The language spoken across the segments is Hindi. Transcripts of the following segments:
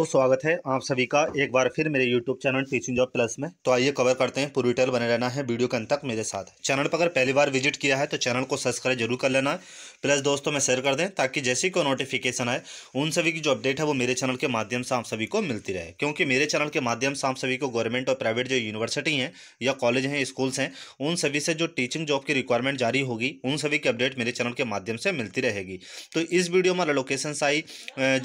तो स्वागत है आप सभी का एक बार फिर मेरे YouTube channel teaching job plus में तो आइए कवर करते हैं पूरी डिटेल बने रहना है वीडियो के अंत तक मेरे साथ चैनल पर अगर पहली बार विजिट किया है तो चैनल को सब्सक्राइब जरूर कर लेना प्लस दोस्तों में शेयर कर दें ताकि जैसे ही कोई नोटिफिकेशन आए उन सभी की जो अपडेट है वो मेरे चैनल के माध्यम से आप सभी को मिलती रहे क्योंकि मेरे चैनल के माध्यम से आप सभी को गवर्नमेंट और प्राइवेट जो यूनिवर्सिटी हैं या कॉलेज हैं स्कूल्स हैं उन सभी से जो टीचिंग जॉब की रिक्वायरमेंट जारी होगी उन सभी की अपडेट मेरे चैनल के माध्यम से मिलती रहेगी तो इस वीडियो में लोकेशन आई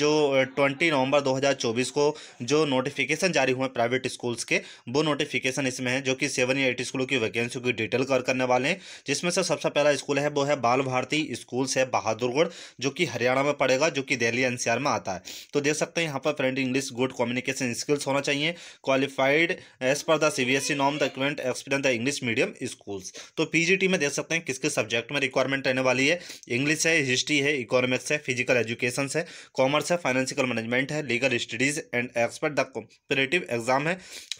जो ट्वेंटी नवंबर दो 2024 को जो नोटिफिकेशन जारी हुए प्राइवेट स्कूल्स के वो नोटिफिकेशन इसमें है जो कि सेवन या एट स्कूलों की वैकेंसी की डिटेल कर करने वाले हैं जिसमें से सबसे पहला स्कूल है वो है बाल भारती स्कूल्स है बहादुरगढ़ जो कि हरियाणा में पड़ेगा जो कि दिल्ली एनसीआर में आता है तो देख सकते हैं यहाँ पर friend English good communication skills होना चाहिए qualified as per the C B S E नॉम the equipment experience the English medium schools तो पीजीटी में देख सकते हैं किसके सब्जेक्ट में रिक्वायरमेंट रहने वाली है इंग्लिश है हिस्ट्री है इकोनॉमिक्स है फिजिकल एजुकेशन है कॉमर्स है फाइनेंशियल मैनेजमेंट है legal history studies and expert the comparative exam है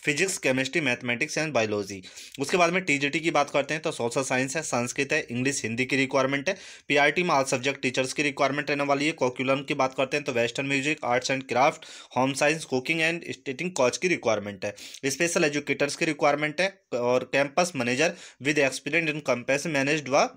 physics chemistry mathematics and biology उसके बाद में टीजीटी की बात करते हैं तो सोशल साइंस है संस्कृत है इंग्लिश हिंदी की रिक्वायरमेंट है पीआरटी में आल सब्जेक्ट टीचर्स की रिक्वायरमेंट रहने वाली है कोकुलम की बात करते हैं तो western music arts and craft home science cooking and skating coach की रिक्वायरमेंट है स्पेशल एजुकेटर्स की रिक्वायरमेंट है और campus manager with experience in campus managed व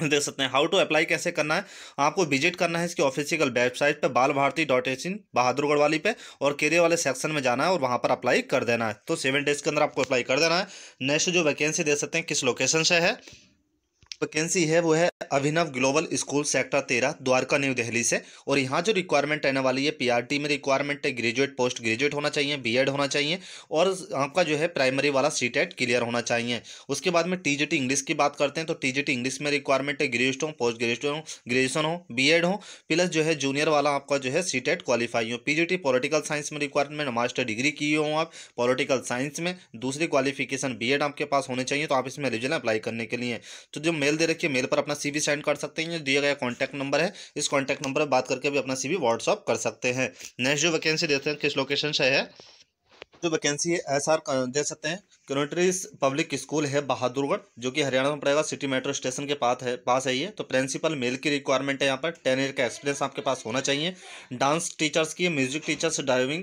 देख सकते हैं हाउ टू अप्लाई कैसे करना है आपको विजिट करना है इसकी ऑफिशियल वेबसाइट पे बाल भारती डॉट इन बहादुरगढ़ वाली पे और केरे वाले सेक्शन में जाना है और वहाँ पर अप्लाई कर देना है तो सेवन डेज के अंदर आपको अप्लाई कर देना है नेक्स्ट जो वैकेंसी दे सकते हैं किस लोकेशन से है वैकेंसी है वो है अभिनव ग्लोबल स्कूल सेक्टर तेरह द्वारका न्यू दिल्ली से और यहाँ जो रिक्वायरमेंट रहने वाली है पीआरटी में रिक्वायरमेंट है ग्रेजुएट पोस्ट ग्रेजुएट होना चाहिए बीएड होना चाहिए और आपका जो है प्राइमरी वाला सी क्लियर e होना चाहिए उसके बाद में टी इंग्लिश की बात करते हैं तो टी इंग्लिश में रिक्वायरमेंट है ग्रेजुएट हो पोस्ट ग्रेजुएट हो ग्रेजुएशन हो बी हो प्लस जो है जूनियर वाला आपका जो है सी क्वालिफाई हो पी पॉलिटिकल साइंस में रिक्वायरमेंट मास्टर डिग्री की हो आप पॉलिटिकल साइंस में दूसरी क्वालिफिकेशन बी आपके पास होने चाहिए तो आप इसमें रिजल्ट अप्लाई करने के लिए तो जो मेल दे रखिए मेल पर अपना सी सेंड कर सकते हैं दिया गया कॉन्टैक्ट नंबर है इस कॉन्टैक्ट नंबर पर बात करके भी अपना सीवी व्हाट्सअप कर सकते हैं नेक्स्ट जो वैकेंसी देते हैं किस लोकेशन से है जो वैकेंसी है एस दे सकते हैं कन्वेंट्रीज पब्लिक स्कूल है बहादुरगढ़ जो कि हरियाणा में पड़ेगा सिटी मेट्रो स्टेशन के पास है पास है ये तो प्रिंसिपल मेल की रिक्वायरमेंट है यहाँ पर टेन ईयर का एक्सपीरियंस आपके पास होना चाहिए डांस टीचर्स की म्यूजिक टीचर्स ड्राइविंग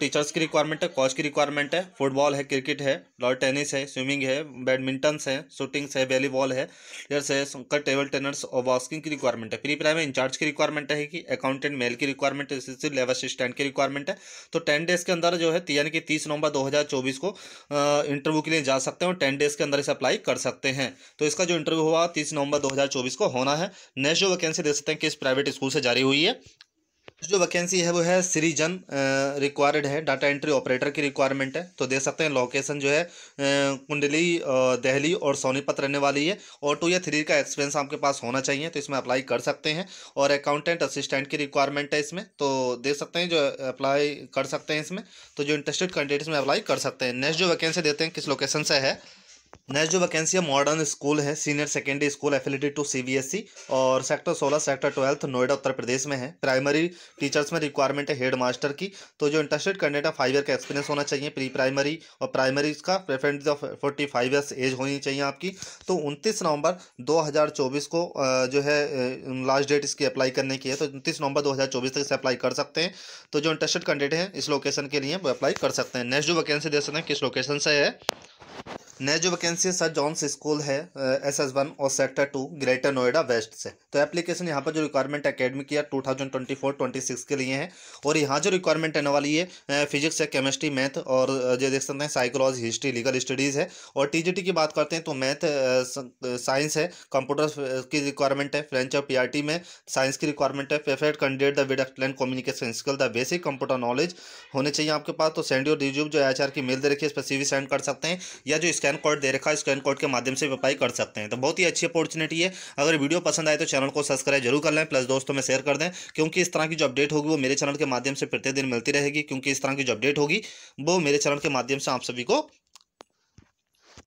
टीचर्स की रिक्वायरमेंट है कोच की रिक्वायरमेंट है फुटबॉल है क्रिकेट है लॉर्ड टेनिस है स्विमिंग है बैडमिंटन्स है शूटिंग्स है वॉलीबॉल है प्लेयर्स है टेबल टेनर्स और वॉस्किंग की रिक्वायरमेंट है प्री प्राइमरी इंचार्ज की रिक्वायरमेंट है कि अकाउंटेंट मेल की रिक्वायरमेंट है लेबर असिस्टेंट की रिक्वायरमेंट है तो टेन डेज के अंदर जो है यानी कि तीस नवंबर दो को इंटरव्यू के लिए जा सकते हैं टेन डेज के अंदर इसे अप्लाई कर सकते हैं तो इसका जो इंटरव्यू हुआ तीस नवंबर दो को होना है नेक्स्ट जो वैकेंसी देख सकते हैं किस प्राइवेट स्कूल से जारी हुई है तो जो वैकेंसी है वो है सीरीजन रिक्वायर्ड है डाटा एंट्री ऑपरेटर की रिक्वायरमेंट है तो दे सकते हैं लोकेशन जो है कुंडली दहली और सोनीपत रहने वाली है और टू या थ्री का एक्सपीरियंस आपके पास होना चाहिए तो इसमें अप्लाई कर सकते हैं और अकाउंटेंट असिस्टेंट की रिक्वायरमेंट है इसमें तो दे सकते हैं जो अप्लाई कर सकते हैं इसमें तो जो इंटरेस्टेड कैंडिडेट्स में अप्लाई कर सकते हैं नेक्स्ट जो वैकेंसी देते हैं किस लोकेशन से है नेक्स्ट जो वैकेंसी है मॉडर्न स्कूल है senior secondary school affiliated to CBSE और सेक्टर सोलह सेक्टर ट्वेल्थ नोएडा उत्तर प्रदेश में है प्राइमरी टीचर्स में रिक्वायरमेंट है हेड मास्टर की तो जो इंटरेस्टेड कैंडिडेट है फाइव ईयर का एक्सपीरियंस होना चाहिए प्री प्राइमरी और प्राइमरी का preference of forty five years age होनी चाहिए आपकी तो उनतीस नवंबर दो को जो है लास्ट डेट इसकी अप्लाई करने की है तो उनतीस नवंबर दो तक इसे अप्लाई कर सकते हैं तो जो इंटरेस्टेड कैंडिडेट हैं इस लोकेशन के लिए वो अप्लाई कर सकते हैं नेक्स्ट जो वैकेंसी दे सकते हैं किस लोकेशन से है नए जो वैकेंसी है सर जॉन्स स्कूल है एस एस वन और sector two greater Noida west से तो एप्लीकेशन यहाँ पर जो requirement academic year two thousand twenty four twenty six के लिए है और यहाँ जो रिक्वायरमेंट रहने वाली है फिजिक्स है केमिस्ट्री मैथ और जो देख सकते हैं साइकोलॉजी हिस्ट्री लीगल स्टडीज़ है और टी जी टी की बात करते हैं तो मैथ साइंस है कंप्यूटर की रिक्वायरमेंट है फ्रेंच और पी आर टी में साइंस की रिक्वायरमेंट है preferred candidate the with explain communication skill the basic computer knowledge होने चाहिए आपके पास तो सेंड और रिज्यूम जो एच आर की मेल दे रखिए इस पर सी सेंड कर सकते हैं या जो स्कैन कोड दे रखा है स्कैन कोड के माध्यम से व्यापारी कर सकते हैं तो बहुत ही अच्छी अपॉर्चुनिटी है अगर वीडियो पसंद आए तो चैनल को सब्सक्राइब जरूर कर लें प्लस दोस्तों में शेयर कर दें क्योंकि इस तरह की जो अपडेट होगी वो मेरे चैनल के माध्यम से प्रतिदिन मिलती रहेगी क्योंकि इस तरह की जो अपडेट होगी वो मेरे चैनल के माध्यम से आप सभी को